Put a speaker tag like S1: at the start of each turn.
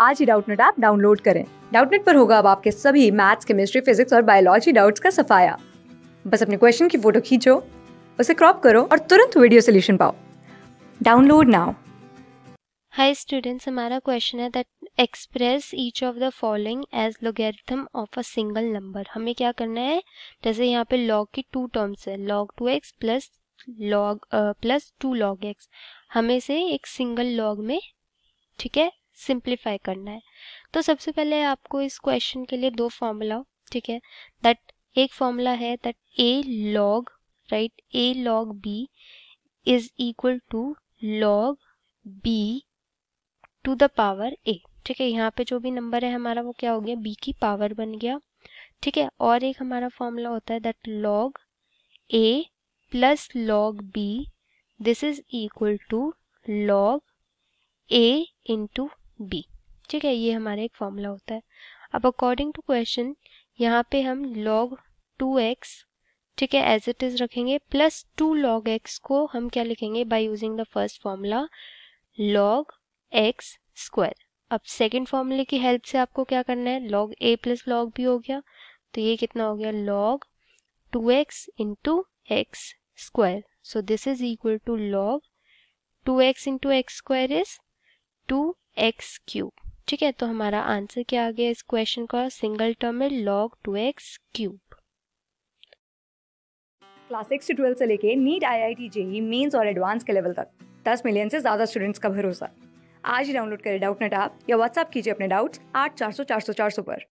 S1: आज ही Doubtnut app download करें डाउटनेट पर होगा अब आपके सभी मैथ्स केमिस्ट्री फिजिक्स और बायोलॉजी डाउट्स का सफाया बस अपने क्वेश्चन की फोटो खींचो उसे क्रॉप करो और तुरंत वीडियो सोल्यूशन पाओ डाउनलोड नाउ
S2: हाई स्टूडेंट्स हमारा क्वेश्चन है that express each of the following as logarithm of a single number हमें क्या करना है जैसे यहाँ पे लॉग की टू टर्म्स है log two x plus log plus two log x हमें से एक सिंगल लॉग में ठीक है सिंप्लीफाई करना है तो सबसे पहले आपको इस क्वेश्चन के लिए दो फॉर्मूला ठीक है दैट एक फॉर्मूला है that a log right a log b is equal to log b to the power a ठीक है यहाँ पे जो भी नंबर है हमारा वो क्या हो गया बी की पावर बन गया ठीक है और एक हमारा फॉर्मूला होता है that log a plus log b this is equal to log a into b ठीक है ये हमारा एक फॉर्मूला होता है अब अकॉर्डिंग टू क्वेश्चन यहाँ पे हम लॉग टू एक्स ठीक है एज इट इज रखेंगे प्लस टू लॉग एक्स को हम क्या लिखेंगे by using the first formula log x square अब सेकेंड फॉर्मूले की हेल्प से आपको क्या करना है log a plus log b हो गया तो ये कितना हो गया log two x into x square so this is equal to log two x into x square is two x cube ठीक है तो हमारा आंसर क्या आ गया इस क्वेश्चन का सिंगल टर्म में log two x cube
S1: class six से ट्वेल्थ से लेके NEET I I T JEE mains और एडवांस के लेवल तक दस मिलियन से ज़्यादा स्टूडेंट्स का भरोसा आज ही डाउनलोड करें डाउट नेट आप या व्हाट्सअप कीजिए अपने डाउट्स आठ चार सौ चार सौ चार सौ पर